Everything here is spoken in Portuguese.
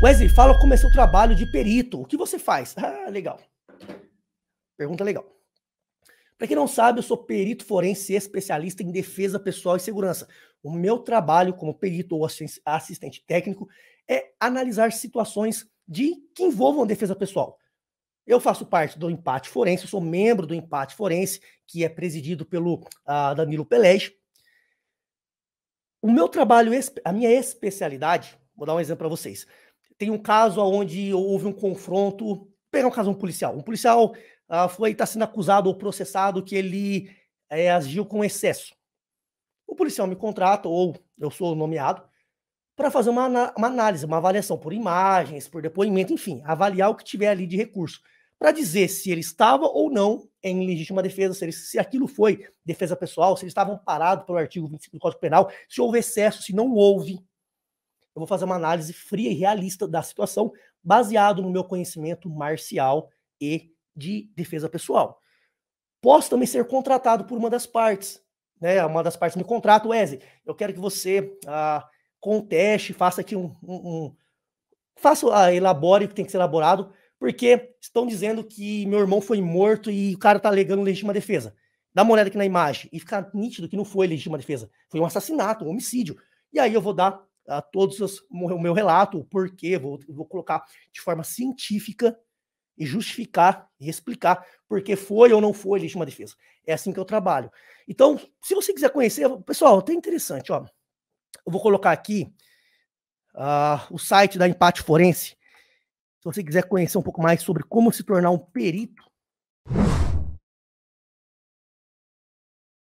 Wesley, fala como é seu trabalho de perito. O que você faz? Ah, legal. Pergunta legal. Para quem não sabe, eu sou perito forense especialista em defesa pessoal e segurança. O meu trabalho como perito ou assistente técnico é analisar situações de que envolvam defesa pessoal. Eu faço parte do Empate Forense, sou membro do Empate Forense, que é presidido pelo uh, Danilo Pelege. O meu trabalho, a minha especialidade, vou dar um exemplo para vocês tem um caso onde houve um confronto. Pegar um caso de um policial. Um policial uh, foi está sendo acusado ou processado que ele é, agiu com excesso. O policial me contrata, ou eu sou nomeado, para fazer uma, uma, análise, uma avaliação por imagens, por depoimento, enfim, avaliar o que tiver ali de recurso, para dizer se ele estava ou não em legítima defesa, se, ele, se aquilo foi defesa pessoal, se eles estavam parados pelo artigo 25 do Código Penal, se houve excesso, se não houve eu vou fazer uma análise fria e realista da situação, baseado no meu conhecimento marcial e de defesa pessoal. Posso também ser contratado por uma das partes. Né? Uma das partes me contrata, Wesley, eu quero que você ah, conteste, faça aqui um. um, um faça, ah, elabore o que tem que ser elaborado, porque estão dizendo que meu irmão foi morto e o cara tá alegando legítima defesa. Dá uma olhada aqui na imagem e fica nítido que não foi legítima defesa. Foi um assassinato, um homicídio. E aí eu vou dar todos os, o meu relato, o porquê, vou, vou colocar de forma científica e justificar e explicar porque foi ou não foi legítima defesa. É assim que eu trabalho. Então, se você quiser conhecer, pessoal, até interessante, ó. Eu vou colocar aqui uh, o site da Empate Forense. Se você quiser conhecer um pouco mais sobre como se tornar um perito